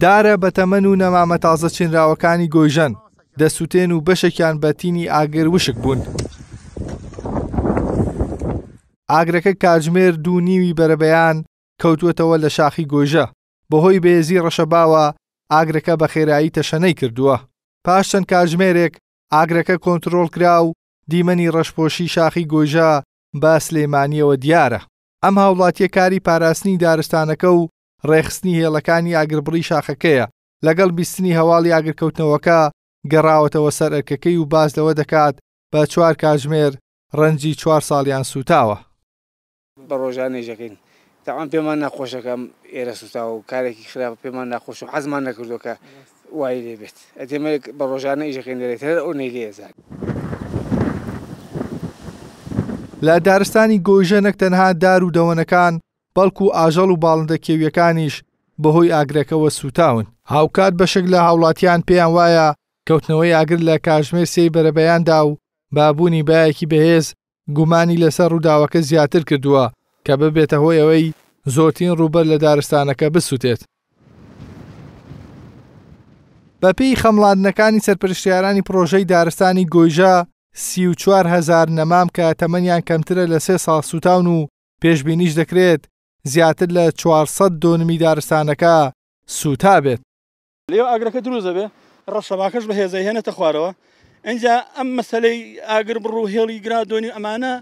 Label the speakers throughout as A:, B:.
A: دارە بە تەمەن و نەمامە تازە چنراوەکانی گۆژەن دەسووتێن و بەشێکیان بەتینی ئاگر وشک بوون. ئاگرەکە کاتژمێر دوو نیوی بەرەبەیان کەوتوێتەوە لە شاخی گۆژە بەهۆی بێزی ڕەشەباوە ئاگرەکە بە خێرایی تەشەنەی کردووە پاش چەند کاتژمێرێک ئاگرەکە کۆنتترۆل کرا و دیمەنی ڕەشپۆشی شاخی گۆژە بە سلێمانیەوە دیارە ئەم هاوڵاتیە کاری پاراستنی دارستانەکە و ڕێخستنی هێڵەکانی ئاگربڕی شاخەکەیە لەگەڵ بیستنی هەواڵی ئاگرکەوتنەوەکە گەڕاوەتەوە سەرەرکەکەی و باز لەوە دەکات بە چوار کاژمێر ڕەنجی چوار ساڵیان سوتاوە
B: بە ڕۆژانێژەکەین تاوان پێمان ناخۆشەکەم ئێرە سوتاوە و کارێکی خراپ پێمان ناخۆش و حەزمان نەکردوەکە وای لێ بێت ئەتێمە بە ڕۆژانە ئیژەکەین دەێت هەر ئەو نەیلێزان.
A: لە دارستانی گۆژەنەک تەنها دار و دەوەنەکان بەڵکو ئاژەڵ و باڵندە کێویەکانیش بەهۆی ئاگرەکەەوە سوتاون هاوکات بەشێک لە هاوڵاتیان پێیان وایە کەوتنەوەی ئاگر لە کاژمێر سێی بەرەبەیاندا و بابوونی بایەکی بەهێز گومانی لەسەر ڕووداوەکە زیاتر کردووە کە ببێتە هۆی ئەوەی زۆرترین ڕوبەر لە دارستانەکە بسووتێت بەپی خەمڵاندنەکانی سەرپشتیارانی پرۆژەی دارستانی گۆیژە سی و چوار هزار نەمام کە تەمەنیان کەمترە لە سێ ساڵ سوتاون و پێشببینیش دەکرێت زیاتر لە 400 دۆنمی دارستانەکە سوتا بێت لێو ئاگرەکە دروزە بێ ڕەشەماکەش بە هێزە هێنێتە خوارەوە ئەجا ئەم مەسلەی ئاگر بڕوو هێڵی گرا دۆنی ئەمانە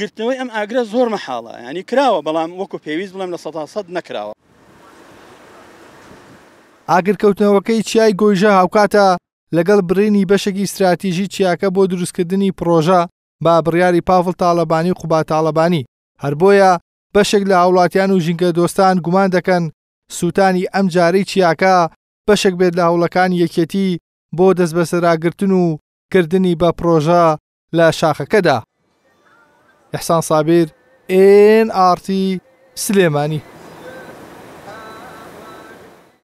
A: گرتنەوەی ئەم ئاگرە زۆر مەحاڵە ینی کراوە بەڵام وەکو پێویست بڵێم لە ١ نەکراوە ئاگرکەوتنەوەکەی چیای گۆیژە هاوکاتە لەگەڵ برینی بەشێکی استراتیژی چیاکە بۆ دروستکردنی پرۆژە با بڕیاری پاڤڵ تاالبانی و قوبا تاالبانی هەر بۆیە بەشێک لە هاوڵاتیان و ژینگە دۆستان گومان دەکەن سووتانی ئەم جارەی چیاکە بەشێک بێت لە هەوڵەکان یەکێتی بۆ دەست بەسەراگرتن و کردنی بە پرۆژە لە شاخەکەدا. ئەحسان سابیر NRT سلێمانی.